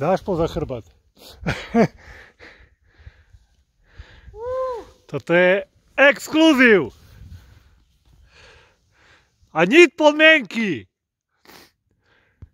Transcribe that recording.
Dáš poza chrbát. Toto je exkluzív. A nič podmienky.